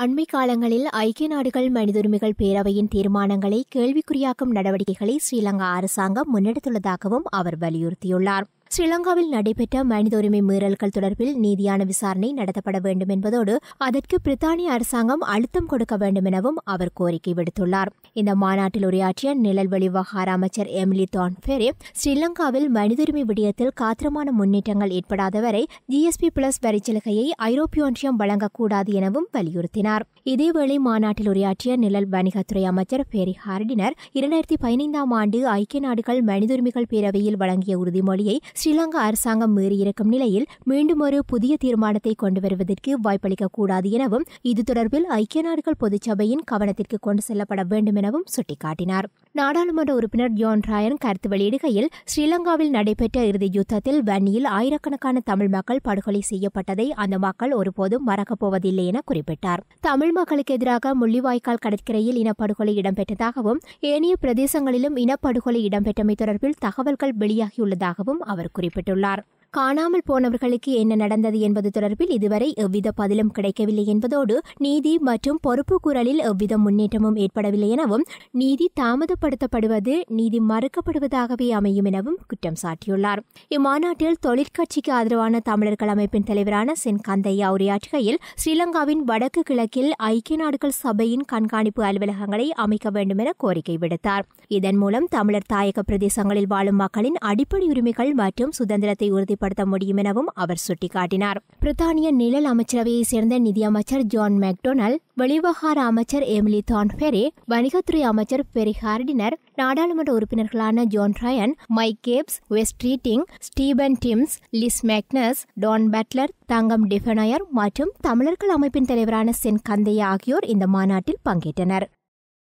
அண்மை காலங்களில் ஐக்கிய நாடுகள் மனிதுரிமைகள் பேரவையின் தீர்மானங்களை கேள்விக்குறியாக்கும் நடவடிக்கைகளை ஸ்ரீலங்கா அரசாங்கம் முன்னெடுத்துள்ளதாகவும் அவர் வலியுறுத்தியுள்ளார் ஸ்ரீலங்காவில் நடைபெற்ற மனித உரிமை மீறல்கள் தொடர்பில் நீதியான விசாரணை நடத்தப்பட வேண்டும் என்பதோடு அதற்கு பிரித்தானிய அரசாங்கம் அழுத்தம் கொடுக்க வேண்டும் எனவும் அவர் கோரிக்கை விடுத்துள்ளார் இந்த மாநாட்டில் உரையாற்றிய நிழல்வெளி விவகார அமைச்சர் எமிலி தான்பேரி ஸ்ரீலங்காவில் மனித உரிமை விடயத்தில் காத்திரமான முன்னேற்றங்கள் ஏற்படாத வரை ஜிஎஸ்பி பிளஸ் வரிச்சலுகையை ஐரோப்பிய ஒன்றியம் வழங்கக்கூடாது எனவும் வலியுறுத்தினார் இதேவேளை மாநாட்டில் உரையாற்றிய நிழல் வணிகத்துறை அமைச்சர் பேரி ஹார்டினர் இரண்டாயிரத்தி பதினைந்தாம் ஆண்டு ஐக்கிய நாடுகள் மனித உரிமைகள் பேரவையில் வழங்கிய உறுதிமொழியை ஸ்ரீலங்கா அரசாங்கம் மீறியிருக்கும் நிலையில் மீண்டும் ஒரு புதிய தீர்மானத்தை கொண்டு வருவதற்கு வாய்ப்பளிக்கக்கூடாது எனவும் இது தொடர்பில் ஐக்கிய நாடுகள் பொதுச்சபையின் கவனத்திற்கு கொண்டு செல்லப்பட வேண்டும் எனவும் சுட்டிக்காட்டினார் நாடாளுமன்ற உறுப்பினர் ஜோன் ராயன் கருத்து வெளியிடுகையில் ஸ்ரீலங்காவில் நடைபெற்ற இறுதி யுத்தத்தில் வன்னியில் ஆயிரக்கணக்கான தமிழ் மக்கள் படுகொலை செய்யப்பட்டதை அந்த மக்கள் ஒருபோதும் மறக்கப் போவதில்லை என குறிப்பிட்டார் தமிழ் மக்களுக்கு எதிராக முள்ளிவாய்க்கால் கடற்கரையில் இனப்படுகொலை இடம்பெற்றதாகவும் ஏனைய பிரதேசங்களிலும் இனப்படுகொலை இடம்பெற்றமை தொடர்பில் தகவல்கள் வெளியாகியுள்ளதாகவும் அவர் குறிப்பிட்டுள்ளார் காணாமல் போனவர்களுக்கு என்ன நடந்தது என்பது தொடர்பில் இதுவரை எவ்வித பதிலும் கிடைக்கவில்லை என்பதோடு நீதி மற்றும் பொறுப்பு குரலில் எவ்வித முன்னேற்றமும் ஏற்படவில்லை எனவும் நீதி தாமதப்படுத்தப்படுவது நீதி மறுக்கப்படுவதாகவே அமையும் எனவும் குற்றம் சாட்டியுள்ளார் இம்மாநாட்டில் தொழிற்கட்சிக்கு ஆதரவான தமிழர்கள் அமைப்பின் தலைவரான சென் கந்தையா உரையாற்றுகையில் ஸ்ரீலங்காவின் வடக்கு கிழக்கில் ஐக்கிய நாடுகள் சபையின் கண்காணிப்பு அலுவலகங்களை அமைக்க வேண்டும் என கோரிக்கை விடுத்தார் இதன் மூலம் தமிழர் தாயக பிரதேசங்களில் வாழும் மக்களின் அடிப்படை உரிமைகள் மற்றும் சுதந்திரத்தை உறுதி செயல்படுத்த முடியும் எனவும் அவர் சுட்டிக்காட்டினார் பிரித்தானிய நிழல் அமைச்சரவையைச் சேர்ந்த நிதியமைச்சர் ஜான் மேக்டோனால் வெளிவகார அமைச்சர் எமிலி தான்பெரே வணிகத்துறை அமைச்சர் பெரி ஹார்டினர் நாடாளுமன்ற உறுப்பினர்களான Joan Ryan Mike Gapes Wes Streeting Stephen Timms Liz McInnes Dawn Butler Thangam Debbonaire மற்றும் தமிழர்கள் அமைப்பின் தலைவரான சென் கந்தையா ஆகியோர் இந்த மாநாட்டில் பங்கேற்றனர்